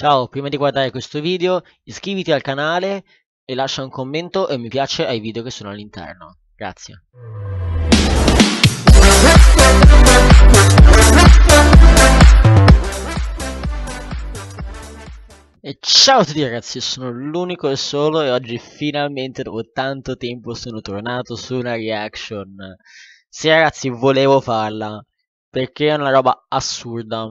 Ciao, prima di guardare questo video iscriviti al canale e lascia un commento e mi piace ai video che sono all'interno. Grazie. E ciao a tutti ragazzi, sono l'unico e solo e oggi finalmente dopo tanto tempo sono tornato su una reaction. Sì ragazzi, volevo farla perché è una roba assurda.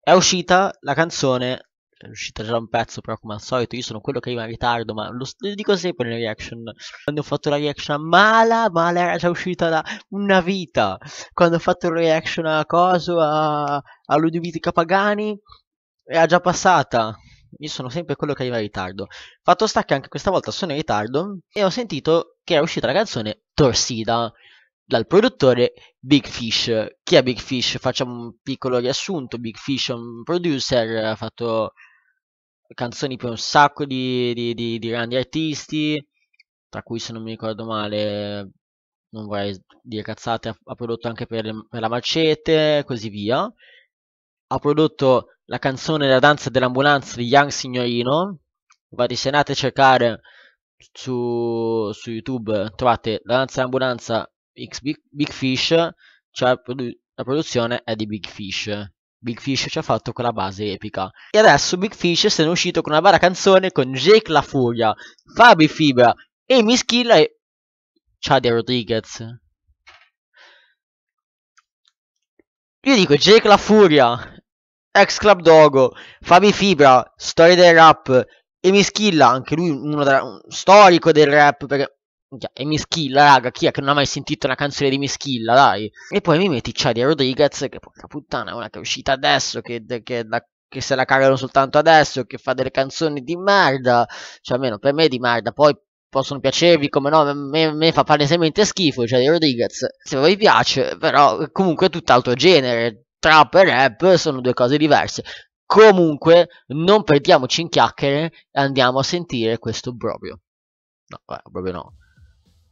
È uscita la canzone è uscita già un pezzo, però come al solito io sono quello che arriva in ritardo, ma lo, lo dico sempre nelle reaction. Quando ho fatto la reaction a Mala, Mala era già uscita da una vita. Quando ho fatto la reaction a Coso, a, a Ludovica Pagani, era già passata. Io sono sempre quello che arriva in ritardo. Fatto sta che anche questa volta sono in ritardo e ho sentito che era uscita la canzone Torsida dal produttore Big Fish. Chi è Big Fish? Facciamo un piccolo riassunto. Big Fish è un producer, ha fatto canzoni per un sacco di, di, di, di grandi artisti, tra cui se non mi ricordo male, non vorrei dire cazzate, ha, ha prodotto anche per, per la Marcete e così via. Ha prodotto la canzone La danza dell'ambulanza di Young Signorino. Guardate, se andate a cercare su, su YouTube, trovate La danza dell'ambulanza X Big, Big Fish, cioè la, produ la produzione è di Big Fish Big Fish ci ha fatto quella base epica. E adesso Big Fish se ne è uscito con una bella canzone con Jake La Furia, Fabi Fibra, Amy Schilla e Chadia Rodriguez. Io dico Jake La Furia, ex Club Dogo, Fabi Fibra, storia del rap, Amy Schilla, anche lui uno da, un storico del rap perché Già, e Mischilla, raga, chi è che non ha mai sentito una canzone di Mischilla, dai? E poi mi metti Chadi Rodriguez, che porca puttana, è una che è uscita adesso, che, che, da, che se la cagano soltanto adesso, che fa delle canzoni di merda, cioè almeno per me è di merda, poi possono piacervi come no, a me, me, fa palesemente schifo, cioè di Rodriguez, se vi piace, però comunque è tutt'altro genere, trap e rap sono due cose diverse. Comunque, non perdiamoci in chiacchiere, andiamo a sentire questo proprio. No, proprio no.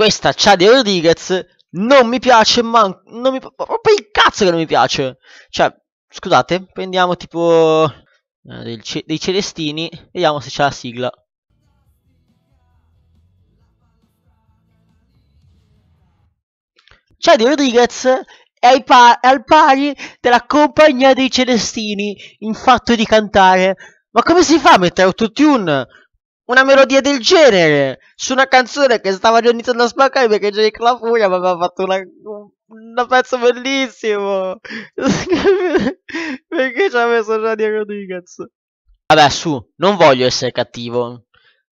questa Chadi Rodriguez non mi piace, ma non mi proprio il cazzo che non mi piace. Cioè, scusate, prendiamo tipo eh, ce dei celestini, vediamo se c'è la sigla. Chadi Rodriguez è, pa è al pari della compagnia dei celestini in fatto di cantare. Ma come si fa a mettere autotune? una melodia del genere su una canzone che stava già iniziando a spaccare perché Jake La aveva fatto una, un pezzo bellissimo perché ci ha messo già Gianni Rodriguez vabbè su non voglio essere cattivo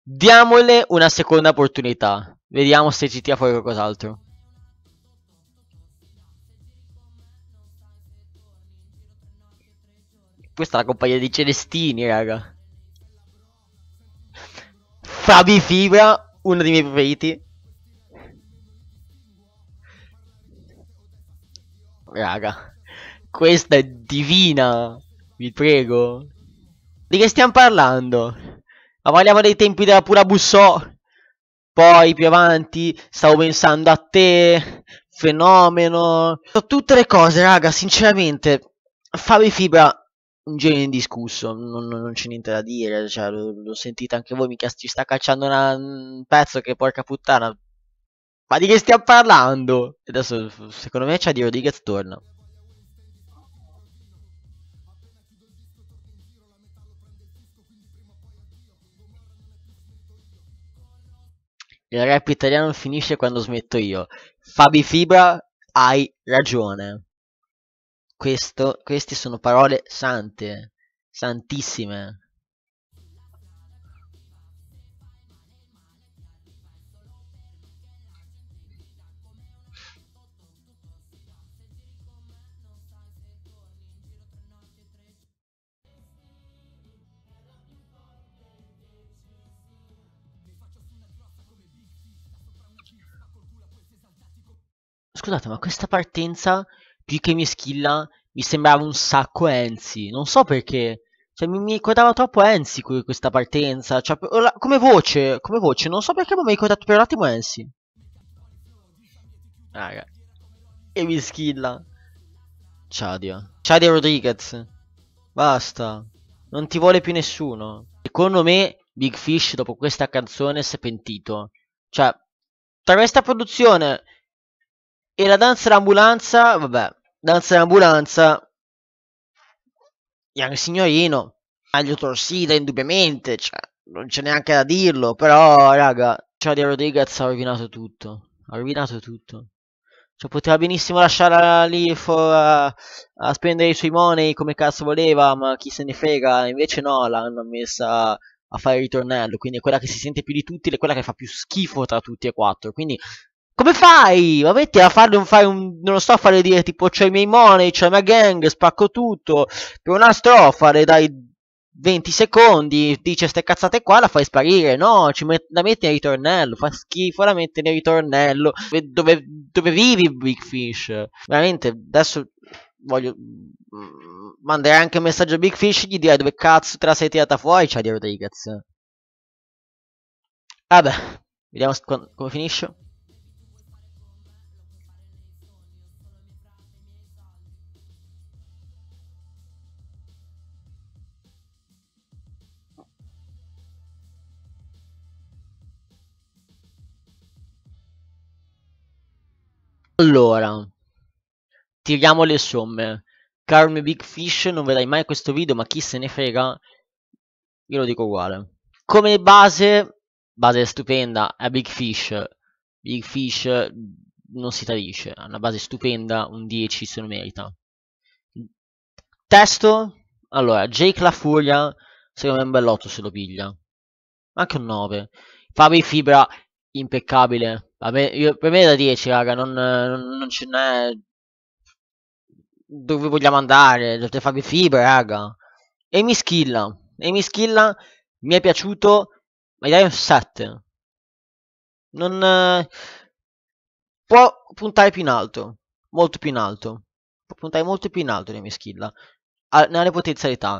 diamole una seconda opportunità vediamo se ci tira fuori qualcos'altro questa è la compagnia di Celestini raga Fabi Fibra, uno dei miei preferiti. Raga, questa è divina, vi prego. Di che stiamo parlando? Ma parliamo dei tempi della pura Busso. Poi più avanti stavo pensando a te, fenomeno. Tutte le cose, raga, sinceramente. Fabi Fibra un genio indiscusso, non, non c'è niente da dire, cioè, lo, lo, sentite anche voi, mica ci sta cacciando una, un pezzo che porca puttana. Ma di che stiamo parlando? E adesso secondo me c'è di Rodriguez torna. Il rap italiano finisce quando smetto io. Fabi Fibra, hai ragione. Questo, queste sono parole sante, santissime. Scusate, ma questa partenza più che mi schilla, mi sembrava un sacco Enzi, non so perché. Cioè, mi, mi ricordava troppo Enzi questa partenza, cioè, come voce, come voce, non so perché ma mi ha ricordato per un attimo Enzi. Raga. E mi Mischilla. Chadio. Chadio Rodriguez. Basta. Non ti vuole più nessuno. Secondo me Big Fish dopo questa canzone si è pentito. Cioè, tra questa produzione e la danza dell'ambulanza, vabbè, Danza in ambulanza. Young signorino. Meglio torsita, indubbiamente. Cioè, non c'è neanche da dirlo. Però, raga, Charlie cioè, Rodriguez ha rovinato tutto. Ha rovinato tutto. Cioè, poteva benissimo lasciarla lì a, a, spendere i suoi money come cazzo voleva, ma chi se ne frega. Invece no, l'hanno messa a fare il ritornello. Quindi è quella che si sente più di tutti ed è quella che fa più schifo tra tutti e quattro. Quindi come fai? Ma metti a farne un fai un. Non lo sto a fare dire tipo c'ho i miei money, c'è la mia gang, spacco tutto. Per una strofa le dai 20 secondi, dice ste cazzate qua, la fai sparire. No, met- la metti nel ritornello. Fa schifo, la metti nel ritornello. Dove, dove vivi, Big Fish? Veramente, adesso voglio mm, mandare anche un messaggio a Big Fish gli direi dove cazzo te la sei tirata fuori C'è di Rodriguez vabbè vediamo come finisce Allora, tiriamo le somme. Caro Big Fish, non vedrai mai questo video, ma chi se ne frega, io lo dico uguale. Come base, base stupenda, è Big Fish. Big Fish non si tradisce, ha una base stupenda, un 10 se lo merita. Testo, allora, Jake La Furia, secondo me è un bellotto se lo piglia. Anche un 9. Fabi Fibra, impeccabile, Vabbè, io, per me è da 10, raga, non, non, non ce n'è... Dove vogliamo andare? Dovete farvi fibre, raga. E mi skilla. E mi skilla, mi è piaciuto, ma gli dai un 7. Non... può puntare più in alto. Molto più in alto. Può puntare molto più in alto di mi Ha, ne ha le potenzialità.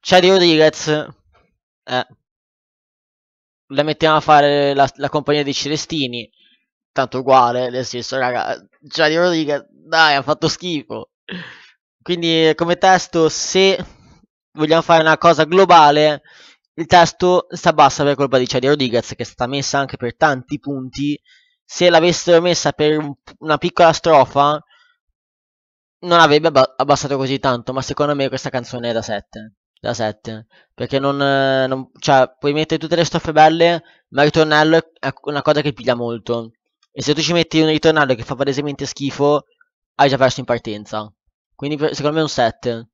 C'è di Rodriguez. Eh, la mettiamo a fare la, la compagnia dei Celestini tanto uguale, nel senso, raga, cioè di dai, ha fatto schifo. Quindi come testo, se vogliamo fare una cosa globale, il testo si abbassa per colpa di Chadier Rodriguez che è stata messa anche per tanti punti. Se l'avessero messa per una piccola strofa, non avrebbe abbassato così tanto, ma secondo me questa canzone è da 7. Da 7. Perché non, non, Cioè, puoi mettere tutte le strofe belle, ma il ritornello è una cosa che piglia molto. E se tu ci metti un ritornello che fa palesemente schifo, hai già perso in partenza. Quindi secondo me è un 7.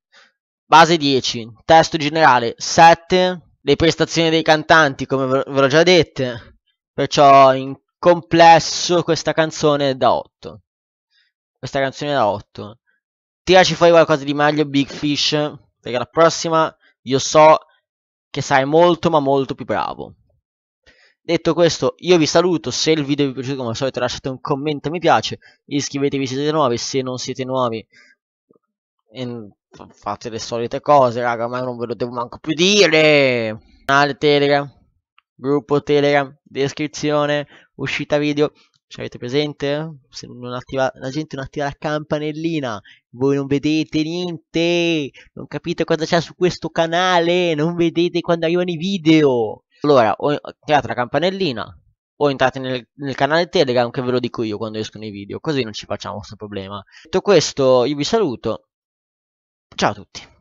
Base 10, testo generale 7, le prestazioni dei cantanti come ve l'ho già detto. perciò in complesso questa canzone è da 8. Questa canzone è da 8. Tiraci fuori qualcosa di meglio Big Fish, perché la prossima io so che sarai molto ma molto più bravo. Detto questo, io vi saluto, se il video vi è piaciuto come al solito lasciate un commento mi piace, iscrivetevi se siete nuovi, se non siete nuovi fate le solite cose, raga, ma non ve lo devo manco più dire. Canale Telegram, gruppo Telegram, descrizione, uscita video. Ci avete presente? Se non attiva la gente non attiva la campanellina, voi non vedete niente, non capite cosa c'è su questo canale, non vedete quando arrivano i video. Allora, o creato la campanellina o entrate nel, nel, canale Telegram che ve lo dico io quando escono i video, così non ci facciamo questo problema. Detto questo, io vi saluto. Ciao a tutti.